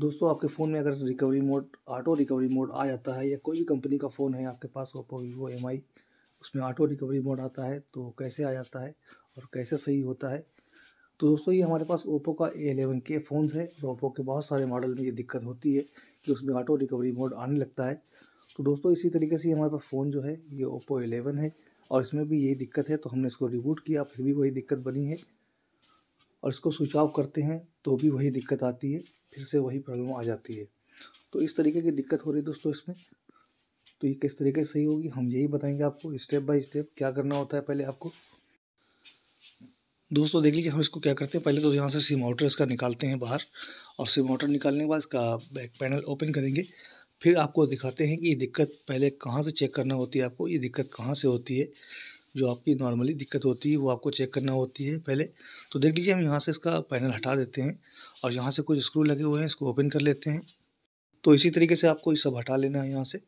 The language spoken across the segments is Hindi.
दोस्तों आपके फ़ोन में अगर recovery mode auto recovery mode आ जाता है या कोई भी कंपनी का फ़ोन है आपके पास ओप्पो वीवो एम उसमें ऑटो रिकवरी मोड आता है तो कैसे आ जाता है और कैसे सही होता है तो दोस्तों ये हमारे पास ओप्पो का ए एलेवन के फ़ोन है और ओप्पो के बहुत सारे मॉडल में ये दिक्कत होती है कि उसमें ऑटो रिकवरी मोड आने लगता है तो दोस्तों इसी तरीके से हमारे पास फ़ोन जो है ये ओप्पो एलेवन है और इसमें भी यही दिक्कत है तो हमने इसको रिबूट किया फिर भी वही दिक्कत बनी है और इसको स्विच ऑफ करते हैं तो भी वही दिक्कत आती है फिर से वही प्रॉब्लम आ जाती है तो इस तरीके की दिक्कत हो रही है दोस्तों इसमें तो ये किस तरीके से सही होगी हम यही बताएंगे आपको स्टेप बाय स्टेप क्या करना होता है पहले आपको दोस्तों देख लीजिए हम इसको क्या करते हैं पहले तो यहाँ से सिम आउटर इसका निकालते हैं बाहर और सिम आउटर निकालने के बाद इसका बैक पैनल ओपन करेंगे फिर आपको दिखाते हैं कि ये दिक्कत पहले कहाँ से चेक करना होती है आपको ये दिक्कत कहाँ से होती है जो आपकी नॉर्मली दिक्कत होती है वो आपको चेक करना होती है पहले तो देख लीजिए हम यहाँ से इसका पैनल हटा देते हैं और यहाँ से कुछ स्क्रू लगे हुए हैं इसको ओपन कर लेते हैं तो इसी तरीके से आपको ये सब हटा लेना है यहाँ से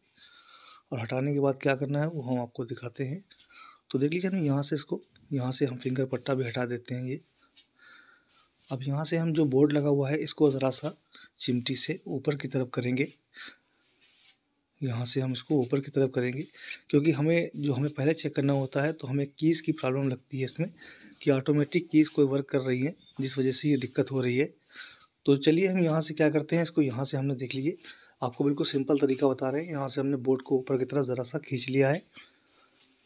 और हटाने के बाद क्या करना है वो हम आपको दिखाते हैं तो देख लीजिए हम यहाँ से इसको यहाँ से हम फिंगर पट्टा भी हटा देते हैं ये अब यहाँ से हम जो बोर्ड लगा हुआ है इसको ज़रा सा चिमटी से ऊपर की तरफ करेंगे यहाँ से हम इसको ऊपर की तरफ करेंगे क्योंकि हमें जो हमें पहले चेक करना होता है तो हमें कीज़ की प्रॉब्लम लगती है इसमें कि ऑटोमेटिक कीज़ कोई वर्क कर रही है जिस वजह से ये दिक्कत हो रही है तो चलिए हम यहाँ से क्या करते हैं इसको यहाँ से हमने देख लीजिए आपको बिल्कुल सिंपल तरीका बता रहे हैं यहाँ से हमने बोर्ड को ऊपर की तरफ ज़रा सा खींच लिया है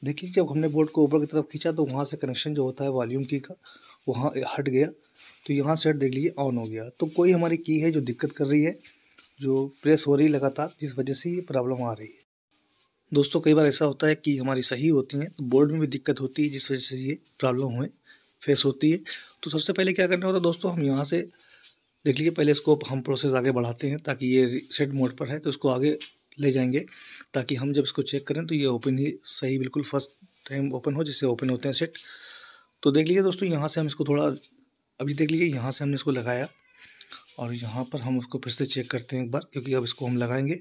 देखिए जब हमने बोर्ड को ऊपर की तरफ खींचा तो वहाँ से कनेक्शन जो होता है वॉल्यूम की का वहाँ हट गया तो यहाँ से हट देख लीजिए ऑन हो गया तो कोई हमारी की है जो दिक्कत कर रही है जो प्रेस हो रही लगातार जिस वजह से ये प्रॉब्लम आ रही है दोस्तों कई बार ऐसा होता है कि हमारी सही होती हैं तो बोर्ड में भी दिक्कत होती है जिस वजह से ये प्रॉब्लम हुए फेस होती है तो सबसे पहले क्या करना होता है दोस्तों हम यहाँ से देख लीजिए पहले इसको हम प्रोसेस आगे बढ़ाते हैं ताकि ये सेट मोड पर है तो इसको आगे ले जाएंगे ताकि हम जब इसको चेक करें तो ये ओपन ही सही बिल्कुल फर्स्ट टाइम ओपन हो जिससे ओपन होते हैं सेट तो देख लीजिए दोस्तों यहाँ से हम इसको थोड़ा अभी देख लीजिए यहाँ से हमने इसको लगाया और यहाँ पर हम उसको फिर से चेक करते हैं एक बार क्योंकि अब इसको हम लगाएंगे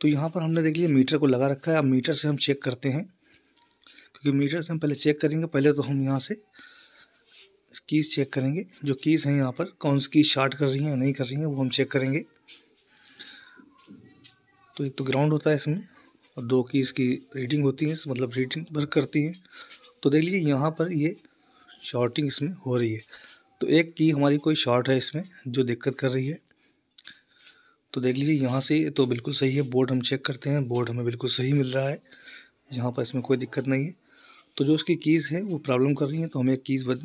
तो यहाँ पर हमने देख लिया मीटर को लगा रखा है अब मीटर से हम चेक करते हैं क्योंकि मीटर से हम पहले चेक करेंगे पहले तो हम यहाँ से कीज़ चेक करेंगे जो कीज़ हैं यहाँ पर कौन सी कीज शार्ट कर रही हैं नहीं कर रही हैं वो हम चेक करेंगे तो एक तो ग्राउंड होता है इसमें और दो कीज़ की रीडिंग होती है मतलब रीडिंग वर्क करती हैं तो देख लीजिए यहाँ पर ये शॉर्टिंग इसमें हो रही है तो एक की हमारी कोई शॉर्ट है इसमें जो दिक्कत कर रही है तो देख लीजिए यहाँ से तो बिल्कुल सही है बोर्ड हम चेक करते हैं बोर्ड हमें बिल्कुल सही मिल रहा है यहाँ पर इसमें कोई दिक्कत नहीं है तो जो उसकी कीज़ है वो प्रॉब्लम कर रही हैं तो हम एक कीज़ बद...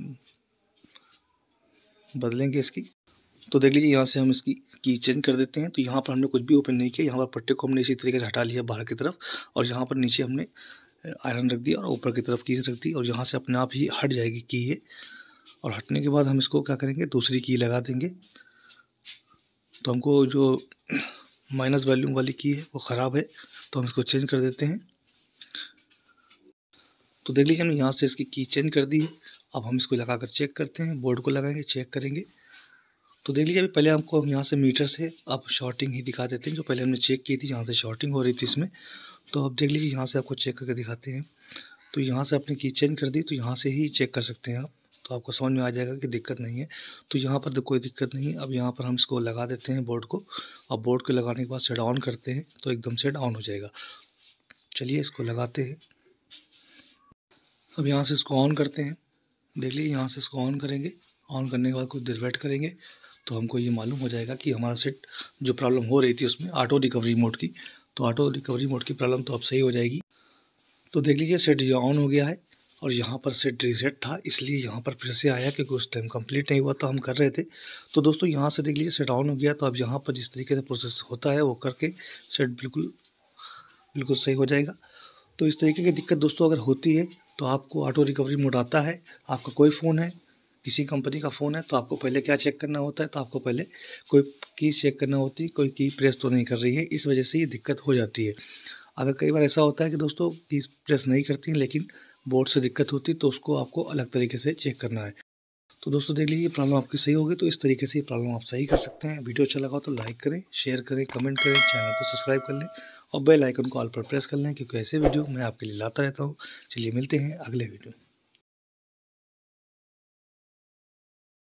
बदलेंगे इसकी तो देख लीजिए यहाँ से हम इसकी की चेंज कर देते हैं तो यहाँ पर हमने कुछ भी ओपन नहीं किया यहाँ पर पट्टे को हमने इसी तरीके से हटा लिया बाहर की तरफ और यहाँ पर नीचे हमने आयरन रख दिया और ऊपर की तरफ कीज रख दी और यहाँ से अपने आप ही हट जाएगी की ये और हटने के बाद हम इसको क्या करेंगे दूसरी की लगा देंगे तो हमको जो माइनस वैल्यूम वाली की है वो ख़राब है तो हम इसको चेंज कर देते हैं तो देख लीजिए हमने यहाँ से इसकी की चेंज कर दी है अब हम इसको लगाकर चेक करते हैं बोर्ड को लगाएंगे चेक करेंगे तो देख लीजिए अभी पहले हमको हम यहाँ से मीटर से अब शॉर्टिंग ही दिखा देते हैं जो पहले हमने चेक की थी जहाँ से शॉर्टिंग हो रही थी इसमें तो अब देख लीजिए यहाँ से आपको चेक करके दिखाते हैं तो यहाँ से आपने की चेंज कर दी तो यहाँ से ही चेक कर सकते हैं आप तो आपको समझ में आ जाएगा कि दिक्कत नहीं है तो यहाँ पर तो कोई दिक्कत नहीं अब यहाँ पर हम इसको लगा देते हैं बोर्ड को अब बोर्ड को लगाने के बाद सेट ऑन करते हैं तो एकदम सेट ऑन हो जाएगा चलिए इसको लगाते हैं अब यहाँ से इसको ऑन करते हैं देख लीजिए यहाँ से इसको ऑन करेंगे ऑन करने के बाद कुछ देर वेट करेंगे तो हमको ये मालूम हो जाएगा कि हमारा सेट जो प्रॉब्लम हो रही थी उसमें ऑटो रिकवरी मोड की तो ऑटो रिकवरी मोड की प्रॉब्लम तो अब सही हो जाएगी तो देख लीजिए सेट ये ऑन हो गया है और यहाँ पर सेट रीसेट था इसलिए यहाँ पर फिर से आया क्योंकि उस टाइम कंप्लीट नहीं हुआ था हम कर रहे थे तो दोस्तों यहाँ से देख लीजिए सेट ऑन हो गया तो अब यहाँ पर जिस तरीके से प्रोसेस होता है वो करके सेट बिल्कुल बिल्कुल सही हो जाएगा तो इस तरीके की दिक्कत दोस्तों अगर होती है तो आपको ऑटो रिकवरी मोड आता है आपका कोई फ़ोन है किसी कंपनी का फ़ोन है तो आपको पहले क्या चेक करना होता है तो आपको पहले कोई की चेक करना होती कोई की प्रेस तो नहीं कर रही है इस वजह से ये दिक्कत हो जाती है अगर कई बार ऐसा होता है कि दोस्तों की प्रेस नहीं करती हैं लेकिन बोर्ड से दिक्कत होती तो उसको आपको अलग तरीके से चेक करना है तो दोस्तों देख लीजिए प्रॉब्लम आपकी सही होगी तो इस तरीके से ये प्रॉब्लम आप सही कर सकते हैं वीडियो अच्छा लगा तो लाइक करें शेयर करें कमेंट करें चैनल को सब्सक्राइब कर लें और बेल आइकन को ऑल पर प्रेस कर लें क्योंकि ऐसे वीडियो मैं आपके लिए लाता रहता हूँ चलिए मिलते हैं अगले वीडियो